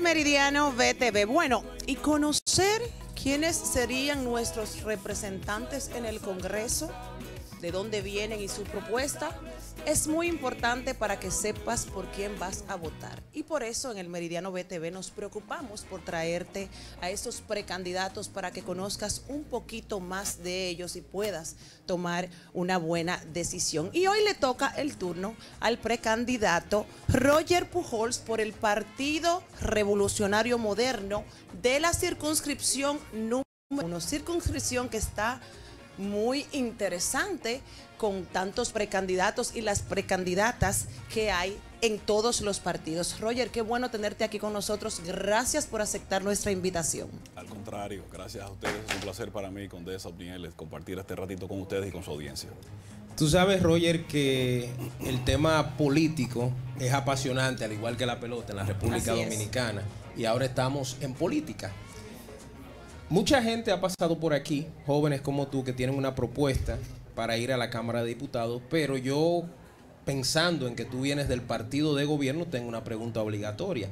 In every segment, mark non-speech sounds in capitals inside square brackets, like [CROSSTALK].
Meridiano BTV. Bueno, y conocer quiénes serían nuestros representantes en el Congreso, de dónde vienen y su propuesta, es muy importante para que sepas por quién vas a votar. Y por eso en el Meridiano BTV nos preocupamos por traerte a esos precandidatos para que conozcas un poquito más de ellos y puedas tomar una buena decisión. Y hoy le toca el turno al precandidato Roger Pujols por el Partido Revolucionario Moderno de la circunscripción número uno. circunscripción que está muy interesante con tantos precandidatos y las precandidatas que hay en todos los partidos. Roger, qué bueno tenerte aquí con nosotros. Gracias por aceptar nuestra invitación. Al contrario, gracias a ustedes. Es un placer para mí, Condesa Obnieles, compartir este ratito con ustedes y con su audiencia. Tú sabes, Roger, que el tema político es apasionante, al igual que la pelota en la República Dominicana. Y ahora estamos en política. Mucha gente ha pasado por aquí, jóvenes como tú, que tienen una propuesta para ir a la Cámara de Diputados, pero yo, pensando en que tú vienes del partido de gobierno, tengo una pregunta obligatoria.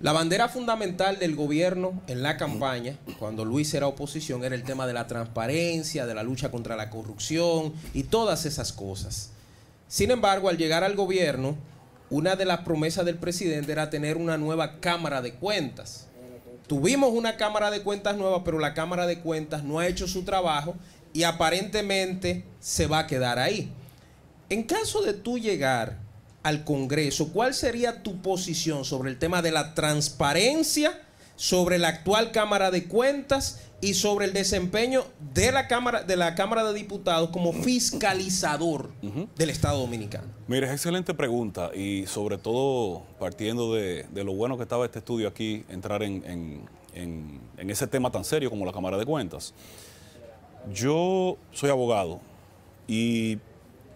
La bandera fundamental del gobierno en la campaña, cuando Luis era oposición, era el tema de la transparencia, de la lucha contra la corrupción y todas esas cosas. Sin embargo, al llegar al gobierno, una de las promesas del presidente era tener una nueva Cámara de Cuentas tuvimos una Cámara de Cuentas nueva, pero la Cámara de Cuentas no ha hecho su trabajo y aparentemente se va a quedar ahí. En caso de tú llegar al Congreso, ¿cuál sería tu posición sobre el tema de la transparencia sobre la actual Cámara de Cuentas y sobre el desempeño de la Cámara de, la Cámara de Diputados como fiscalizador del Estado Dominicano? Mira, es excelente pregunta y sobre todo partiendo de, lo bueno que estaba este estudio aquí, entrar en, en ese tema tan serio como la Cámara de Cuentas. Yo soy abogado y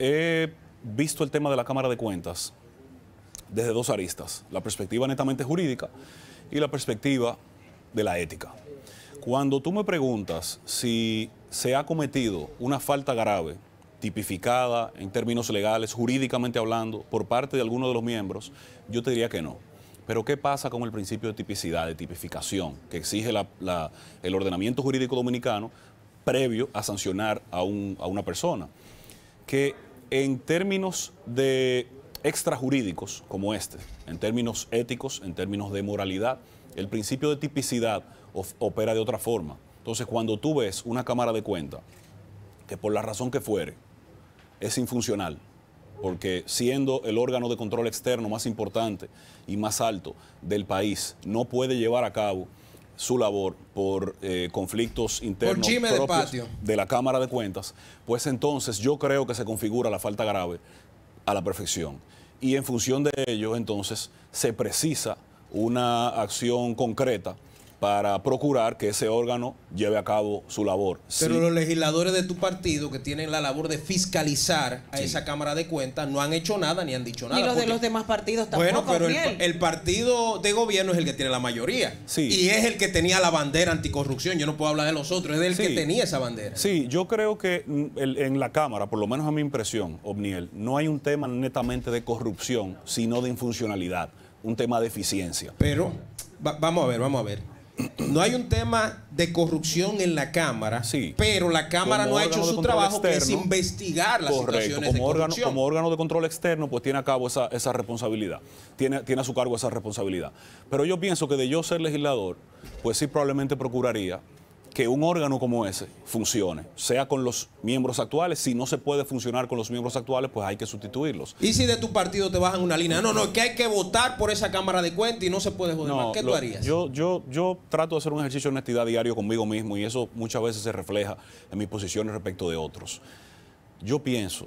he visto el tema de la Cámara de Cuentas desde dos aristas, la perspectiva netamente jurídica y la perspectiva de la ética. Cuando tú me preguntas si se ha cometido una falta grave, tipificada en términos legales, jurídicamente hablando, por parte de alguno de los miembros, yo te diría que no. Pero ¿qué pasa con el principio de tipicidad, de tipificación, que exige el ordenamiento jurídico dominicano previo a sancionar a una persona? Que en términos de extrajurídicos como este, en términos éticos, en términos de moralidad, el principio de tipicidad opera de otra forma. Entonces, cuando tú ves una cámara de cuenta que por la razón que fuere es infuncional, porque siendo el órgano de control externo más importante y más alto del país, no puede llevar a cabo su labor por eh, conflictos internos de la Cámara de Cuentas, pues entonces yo creo que se configura la falta grave a la perfección. Y en función de ello, entonces, se precisa una acción concreta para procurar que ese órgano lleve a cabo su labor. Pero los legisladores de tu partido que tienen la labor de fiscalizar a esa Cámara de Cuentas no han hecho nada ni han dicho nada. Y los de los demás partidos tampoco. Bueno, pero el, partido de gobierno es el que tiene la mayoría. Sí. Y es el que tenía la bandera anticorrupción. Yo no puedo hablar de los otros, es el que tenía esa bandera. Sí, yo creo que mm, en la Cámara, por lo menos a mi impresión, OVNIEL, no hay un tema netamente de corrupción, sino de infuncionalidad, un tema de eficiencia. Pero, vamos a ver, vamos a ver no hay un tema de corrupción en la Cámara, pero la Cámara no ha hecho su trabajo, que es investigar las situaciones como de Como órgano de control externo, pues tiene a cabo esa, responsabilidad, tiene, tiene a su cargo esa responsabilidad. Pero yo pienso que de yo ser legislador, pues sí probablemente procuraría que un órgano como ese funcione, sea con los miembros actuales, si no se puede funcionar con los miembros actuales, pues hay que sustituirlos. ¿Y si de tu partido te bajan una línea? No, no, que hay que votar por esa Cámara de Cuentas y no se puede joder ¿Qué tú harías? Yo, yo, yo trato de hacer un ejercicio de honestidad diario conmigo mismo y eso muchas veces se refleja en mis posiciones respecto de otros. Yo pienso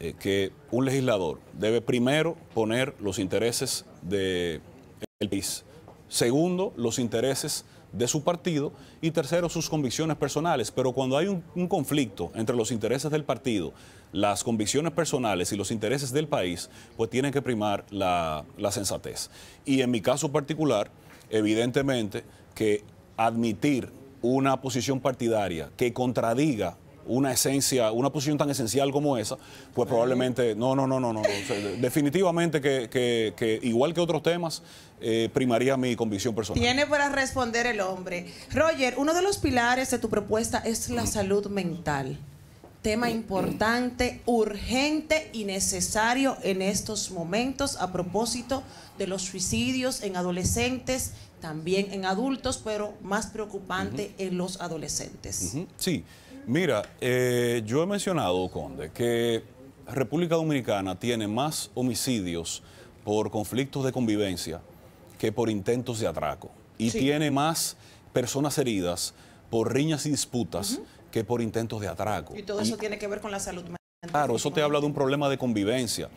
eh, que un legislador debe primero poner los intereses del el país, segundo, los intereses de su partido y tercero sus convicciones personales. Pero cuando hay un, conflicto entre los intereses del partido, las convicciones personales y los intereses del país, pues tiene que primar la, la sensatez. Y en mi caso particular, evidentemente que admitir una posición partidaria que contradiga una esencia, una posición tan esencial como esa, pues probablemente, no, no, no, no, no, definitivamente que, igual que otros temas, eh, primaría mi convicción personal. Tiene para responder el hombre. Roger, uno de los pilares de tu propuesta es la salud mental. Tema importante, urgente y necesario en estos momentos a propósito de los suicidios en adolescentes, también en adultos, pero más preocupante en los adolescentes. Sí. Mira, eh, yo he mencionado, Conde, que República Dominicana tiene más homicidios por conflictos de convivencia que por intentos de atraco. Y tiene más personas heridas por riñas y disputas que por intentos de atraco. Y todo eso tiene que ver con la salud mental. Claro, eso te habla de un problema de convivencia.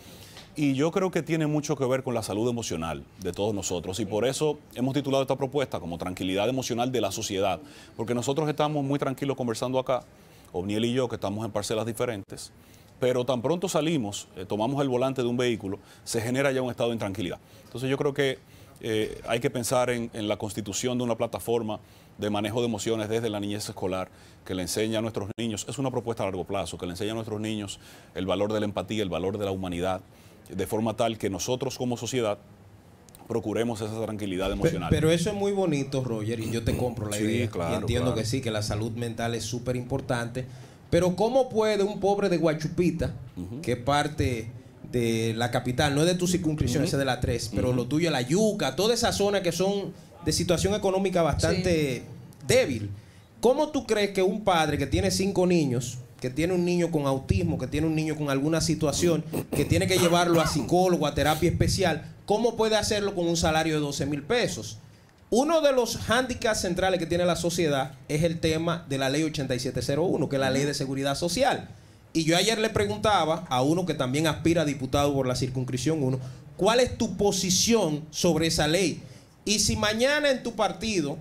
Y yo creo que tiene mucho que ver con la salud emocional de todos nosotros. Y por eso hemos titulado esta propuesta como Tranquilidad Emocional de la Sociedad. Porque nosotros estamos muy tranquilos conversando acá, Ovniel y yo, que estamos en parcelas diferentes. Pero tan pronto salimos, eh, tomamos el volante de un vehículo, se genera ya un estado de intranquilidad. Entonces yo creo que eh, hay que pensar en la constitución de una plataforma de manejo de emociones desde la niñez escolar, que le enseña a nuestros niños, es una propuesta a largo plazo, que le enseña a nuestros niños el valor de la empatía, el valor de la humanidad, de forma tal que nosotros como sociedad procuremos esa tranquilidad emocional. Pero, eso es muy bonito, Roger, y yo te compro la idea. y entiendo que sí, que la salud mental es súper importante. Pero ¿cómo puede un pobre de Guachupita, que parte de la capital, no es de tu circunscripción, ese de la 3, pero lo tuyo la Yuca, toda esa zona que son de situación económica bastante débil, ¿cómo tú crees que un padre que tiene cinco niños, que tiene un niño con autismo, que tiene un niño con alguna situación, que tiene que llevarlo a psicólogo, a terapia especial, ¿cómo puede hacerlo con un salario de 12 mil pesos? Uno de los hándicaps centrales que tiene la sociedad es el tema de la ley 8701, que es la ley de seguridad social. Y yo ayer le preguntaba a uno que también aspira a diputado por la circunscripción 1, ¿cuál es tu posición sobre esa ley? Y si mañana en tu partido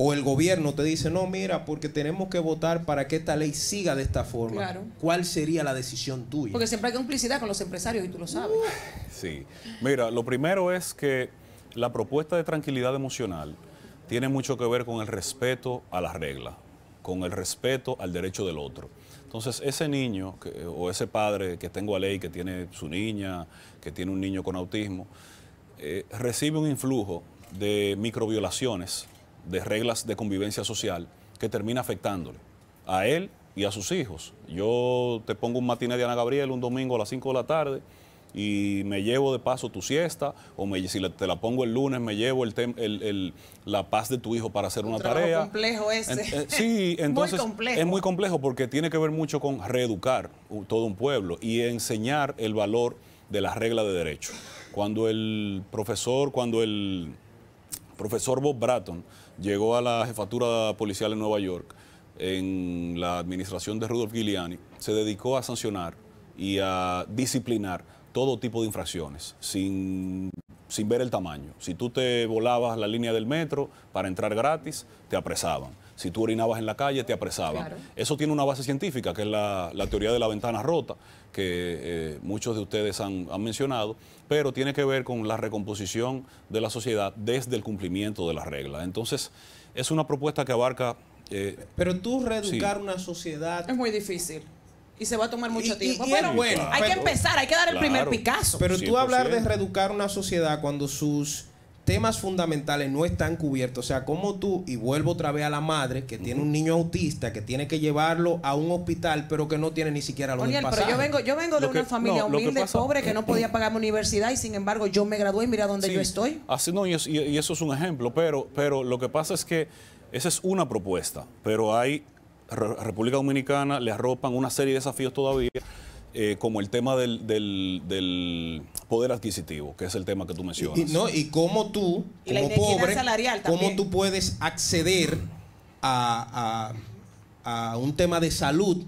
o el gobierno te dice, no, mira, porque tenemos que votar para que esta ley siga de esta forma, ¿cuál sería la decisión tuya? Porque siempre hay complicidad con los empresarios y tú lo sabes. Uh. Sí, mira, lo primero es que la propuesta de tranquilidad emocional tiene mucho que ver con el respeto a las reglas, con el respeto al derecho del otro. Entonces, ese niño o ese padre que tengo a ley, que tiene su niña, que tiene un niño con autismo, eh, recibe un influjo de microviolaciones de reglas de convivencia social que termina afectándole a él y a sus hijos. Yo te pongo un matiné de Ana Gabriel un domingo a las 5 de la tarde y me llevo de paso tu siesta, o me, si te la pongo el lunes, me llevo el, la paz de tu hijo para hacer una tarea. Es complejo ese. Eh, [LAUGHS] sí, entonces es muy complejo porque tiene que ver mucho con reeducar todo un pueblo y enseñar el valor de las reglas de derecho. Cuando el profesor, cuando el profesor Bob Bratton llegó a la jefatura policial en Nueva York en la administración de Rudolf Giuliani, se dedicó a sancionar y a disciplinar todo tipo de infracciones, sin, sin ver el tamaño. Si tú te volabas la línea del metro para entrar gratis, te apresaban si tú orinabas en la calle te apresaban. Eso tiene una base científica, que es la, teoría de la ventana rota, que eh, muchos de ustedes han, mencionado, pero tiene que ver con la recomposición de la sociedad desde el cumplimiento de las reglas. Entonces, es una propuesta que abarca... Eh, pero tú reeducar una sociedad... Es muy difícil y se va a tomar mucho tiempo. pero bueno, hay que empezar, hay que dar el primer picazo. Pero tú hablar de reeducar una sociedad cuando sus temas fundamentales no están cubiertos. O sea, como tú, y vuelvo otra vez a la madre que tiene un niño autista que tiene que llevarlo a un hospital, pero que no tiene ni siquiera los Oye, pero yo vengo, yo vengo de una familia humilde, pobre, que no podía [CLEARS THROAT] pagar mi universidad y sin embargo yo me gradué y mira dónde yo estoy. Así no, y, eso es un ejemplo, pero, pero lo que pasa es que esa es una propuesta, pero hay República Dominicana, le arropan una serie de desafíos todavía eh, como el tema del, poder adquisitivo, que es el tema que tú mencionas. Y, no, y cómo tú, como pobre, cómo tú puedes acceder a, un tema de salud,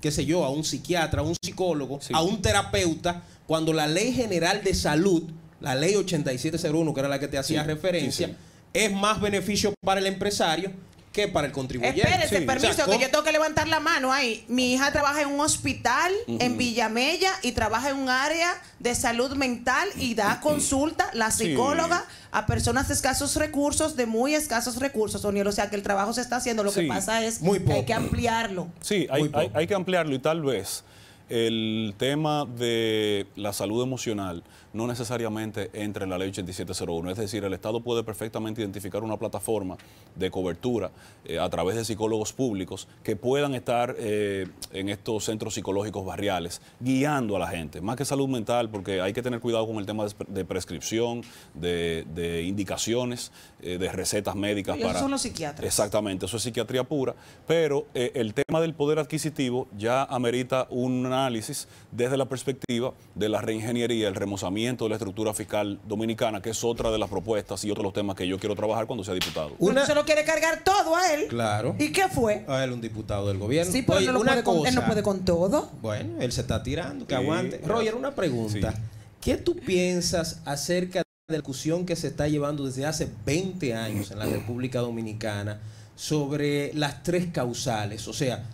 qué sé yo, a un psiquiatra, a un psicólogo, a un terapeuta, cuando la ley general de salud, la ley 8701, que era la que te hacía referencia, es más beneficio para el empresario que para el contribuyente. Espérese, permiso, que yo tengo que levantar la mano ahí. Mi hija trabaja en un hospital en Villamella y trabaja en un área de salud mental y da consulta, la psicóloga, a personas de escasos recursos, de muy escasos recursos, Sonia. O sea que el trabajo se está haciendo, lo que pasa es que hay que ampliarlo. Sí, hay que ampliarlo y tal vez el tema de la salud emocional no necesariamente entre en la ley 8701. Es decir, el Estado puede perfectamente identificar una plataforma de cobertura eh, a través de psicólogos públicos que puedan estar eh, en estos centros psicológicos barriales guiando a la gente, más que salud mental, porque hay que tener cuidado con el tema de, prescripción, de, indicaciones, eh, de recetas médicas. Y para... son los psiquiatras. Exactamente, eso es psiquiatría pura, pero el tema del poder adquisitivo ya amerita un análisis desde la perspectiva de la reingeniería, el remozamiento de la estructura fiscal dominicana, que es otra de las propuestas y otro de los temas que yo quiero trabajar cuando sea diputado. uno se lo quiere cargar todo a él. Claro. ¿Y qué fue? A él, un diputado del gobierno. Sí, él no puede con todo. Bueno, él se está tirando, que aguante. Roger, una pregunta. ¿Qué tú piensas acerca de la discusión que se está llevando desde hace 20 años en la República Dominicana sobre las tres causales? O sea,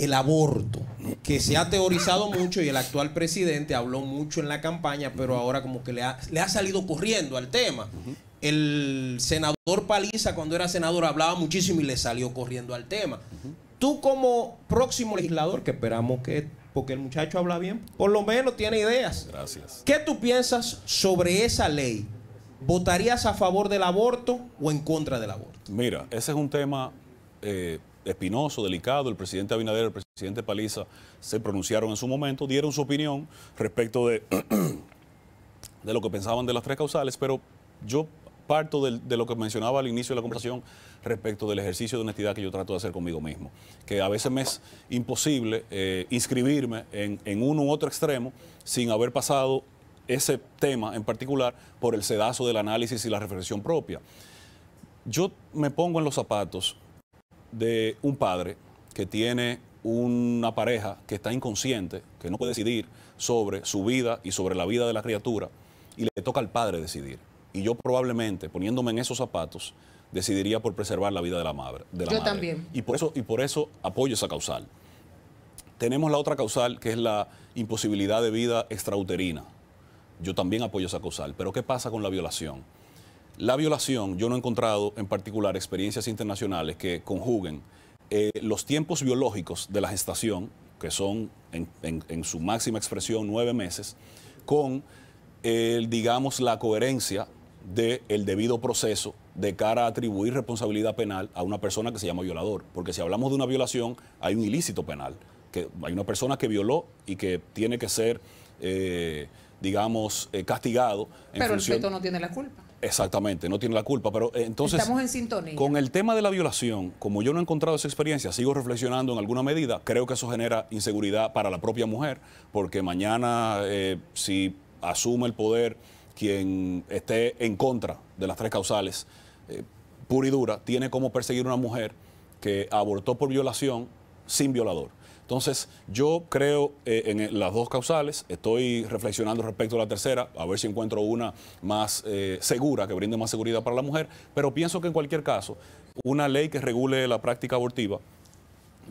el aborto, que se ha teorizado mucho y el actual presidente habló mucho en la campaña, pero ahora como que le ha, salido corriendo al tema. El senador Paliza, cuando era senador, hablaba muchísimo y le salió corriendo al tema. Tú como próximo legislador, que esperamos que, porque el muchacho habla bien, por lo menos tiene ideas. Gracias. ¿Qué tú piensas sobre esa ley? ¿Votarías a favor del aborto o en contra del aborto? Mira, ese es un tema eh, espinoso, delicado. El presidente Abinader, el presidente Paliza se pronunciaron en su momento, dieron su opinión respecto de, [CLEARS THROAT] de lo que pensaban de las tres causales, pero yo parto de, lo que mencionaba al inicio de la conversación respecto del ejercicio de honestidad que yo trato de hacer conmigo mismo, que a veces me es imposible eh, inscribirme en, en uno u otro extremo sin haber pasado ese tema en particular por el sedazo del análisis y la reflexión propia. Yo me pongo en los zapatos de un padre que tiene una pareja que está inconsciente, que no puede decidir sobre su vida y sobre la vida de la criatura, y le toca al padre decidir. Y yo probablemente, poniéndome en esos zapatos, decidiría por preservar la vida de la madre. yo también. Y por, eso, y por eso apoyo esa causal. Tenemos la otra causal, que es la imposibilidad de vida extrauterina. Yo también apoyo esa causal. Pero ¿qué pasa con la violación? La violación, yo no he encontrado en particular experiencias internacionales que conjuguen eh, los tiempos biológicos de la gestación, que son en, su máxima expresión nueve meses, con, digamos, la coherencia del debido proceso de cara a atribuir responsabilidad penal a una persona que se llama violador. Porque si hablamos de una violación, hay un ilícito penal. Que hay una persona que violó y que tiene que ser, eh, digamos, eh, castigado. Pero el feto no tiene la culpa. Exactamente, no tiene la culpa, pero eh, entonces... Estamos en sintonía. Con el tema de la violación, como yo no he encontrado esa experiencia, sigo reflexionando en alguna medida, creo que eso genera inseguridad para la propia mujer, porque mañana eh, si asume el poder quien esté en contra de las tres causales, eh, pura y dura, tiene como perseguir a una mujer que abortó por violación sin violador. Entonces, yo creo eh, en eh, las dos causales, estoy reflexionando respecto a la tercera, a ver si encuentro una más eh, segura, que brinde más seguridad para la mujer, pero pienso que en cualquier caso, una ley que regule la práctica abortiva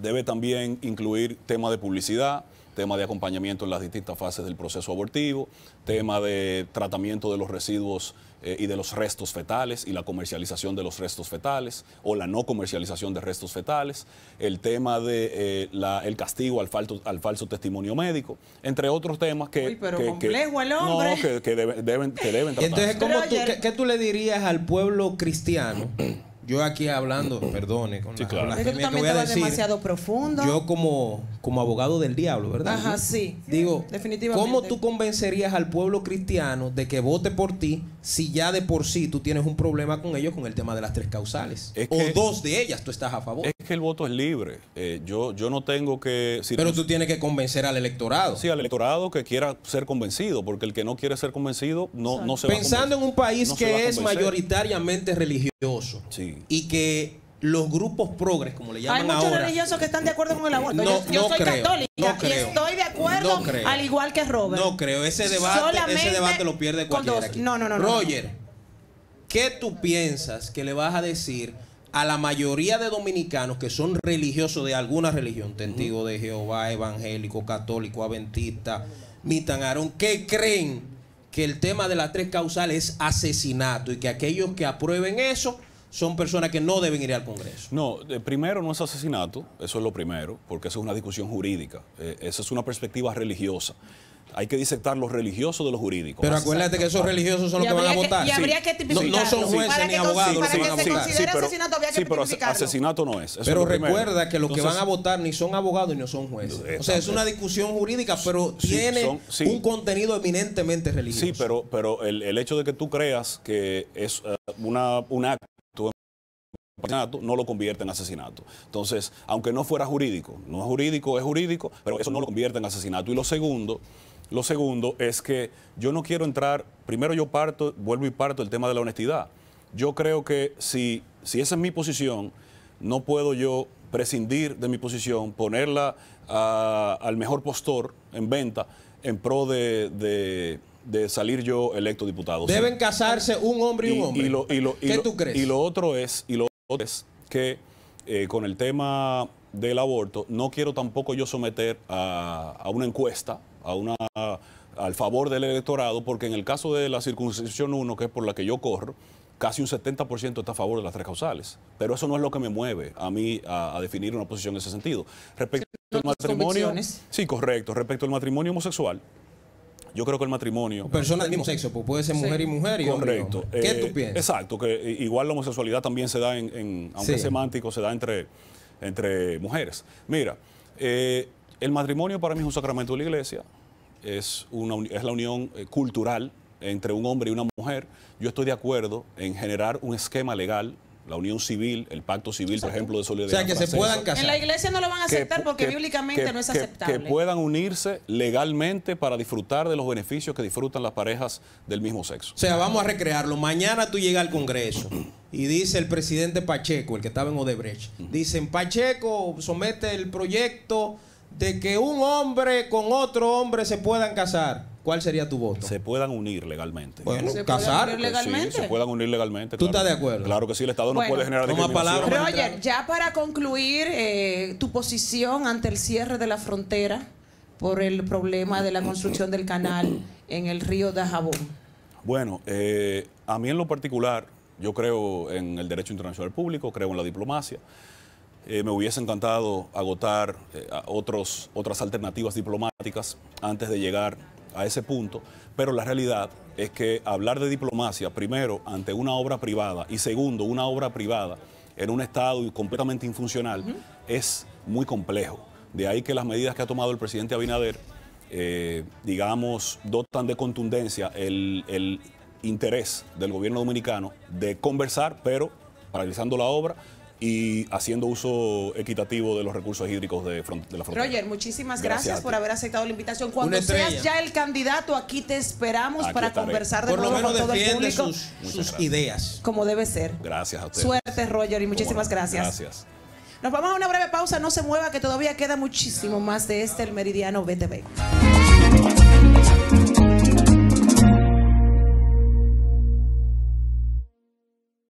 debe también incluir temas de publicidad, tema de acompañamiento en las distintas fases del proceso abortivo, tema de tratamiento de los residuos eh, y de los restos fetales y la comercialización de los restos fetales o la no comercialización de restos fetales, el tema de eh, el castigo al, falto, al falso testimonio médico, entre otros temas que... que, deben, Entonces, ¿cómo tú, ¿qué tú le dirías al pueblo cristiano? yo aquí hablando, perdone, con la, voy profundo. Yo como, como abogado del diablo, ¿verdad? Ajá, sí. Digo, ¿cómo tú convencerías al pueblo cristiano de que vote por ti si ya de por sí tú tienes un problema con ellos con el tema de las tres causales? o dos de ellas tú estás a favor. Es que el voto es libre. Eh, yo, yo no tengo que... Si Pero tú tienes que convencer al electorado. Sí, al electorado que quiera ser convencido, porque el que no quiere ser convencido no, no se Pensando va a en un país que es mayoritariamente religioso sí. y que los grupos progres, como le llaman ahora. Hay muchos religiosos que están de acuerdo con el aborto. yo, soy católico católica y estoy de acuerdo, al igual que Robert. No creo, ese debate, ese debate lo pierde cualquiera. Aquí. No, no, no. Roger, ¿qué tú piensas que le vas a decir a la mayoría de dominicanos que son religiosos de alguna religión, testigo de Jehová, evangélico, católico, adventista, mitan que creen que el tema de las tres causales es asesinato y que aquellos que aprueben eso son personas que no deben ir al Congreso. No, primero no es asesinato, eso es lo primero, porque eso es una discusión jurídica, eh, esa es una perspectiva religiosa. Hay que disectar los religiosos de los jurídicos. Pero acuérdate que esos religiosos son los que van a votar. Y habría que No, son jueces ni abogados que van a votar. Sí, asesinato, habría que sí, pero asesinato no es. pero recuerda que los que van a votar ni son abogados ni no son jueces. O sea, es una discusión jurídica, pero tiene un contenido eminentemente religioso. Sí, pero, pero el, hecho de que tú creas que es eh, una, un acto no lo convierte en asesinato. Entonces, aunque no fuera jurídico, no es jurídico, es jurídico, pero eso no lo convierte en asesinato. Y lo segundo, lo segundo es que yo no quiero entrar, primero yo parto, vuelvo y parto el tema de la honestidad. Yo creo que si, si esa es mi posición, no puedo yo prescindir de mi posición, ponerla ah, al mejor postor en venta en pro de, salir yo electo diputado. Deben casarse un hombre y, un hombre. ¿Qué tú crees? Y lo otro es, y lo es que eh, con el tema del aborto, no quiero tampoco yo someter a, una encuesta, a una al favor del electorado, porque en el caso de la circuncisión 1, que es por la que yo corro, casi un 70% está a favor de las tres causales. Pero eso no es lo que me mueve a mí a, a definir una posición en ese sentido. Respecto al matrimonio. Sí, correcto. Respecto al matrimonio homosexual, yo creo que el matrimonio. Personas del mismo sexo, pues puede ser mujer y mujer. Y Correcto. ¿Qué eh, tú piensas? Exacto, que igual la homosexualidad también se da en, aunque semántico, se da entre, entre mujeres. Mira, eh, el matrimonio para mí es un sacramento de la iglesia, es, una, es la unión eh, cultural entre un hombre y una mujer. Yo estoy de acuerdo en generar un esquema legal la unión civil, el pacto civil, por ejemplo, de solidaridad. O sea, que se puedan casar. En la iglesia no lo van a aceptar porque bíblicamente no es aceptable. Que puedan unirse legalmente para disfrutar de los beneficios que disfrutan las parejas del mismo sexo. O sea, vamos a recrearlo. Mañana tú llegas al Congreso y dice el presidente Pacheco, el que estaba en Odebrecht, dicen, Pacheco somete el proyecto de que un hombre con otro hombre se puedan casar. ¿cuál sería tu voto? Se puedan unir legalmente. Bueno, casar. Pues se puedan unir legalmente. ¿Tú estás de acuerdo? Claro que sí, el Estado no puede generar discriminación. Roger, ya para concluir eh, tu posición ante el cierre de la frontera por el problema de la construcción del canal en el río de Jabón. Bueno, eh, a mí en lo particular, yo creo en el derecho internacional público, creo en la diplomacia. Eh, me hubiese encantado agotar otros, otras alternativas diplomáticas antes de llegar a ese punto, pero la realidad es que hablar de diplomacia, primero, ante una obra privada y segundo, una obra privada en un Estado completamente infuncional, es muy complejo. De ahí que las medidas que ha tomado el presidente Abinader, eh, digamos, dotan de contundencia el interés del gobierno dominicano de conversar, pero paralizando la obra, y haciendo uso equitativo de los recursos hídricos de, la frontera. Roger, muchísimas gracias, por haber aceptado la invitación. Cuando seas ya el candidato, aquí te esperamos para conversar de nuevo con todo el público. Sus, sus ideas. Como debe ser. Gracias a usted. Suerte, Roger, y muchísimas gracias. Gracias. Nos vamos a una breve pausa, no se mueva que todavía queda muchísimo más de este el Meridiano BTV.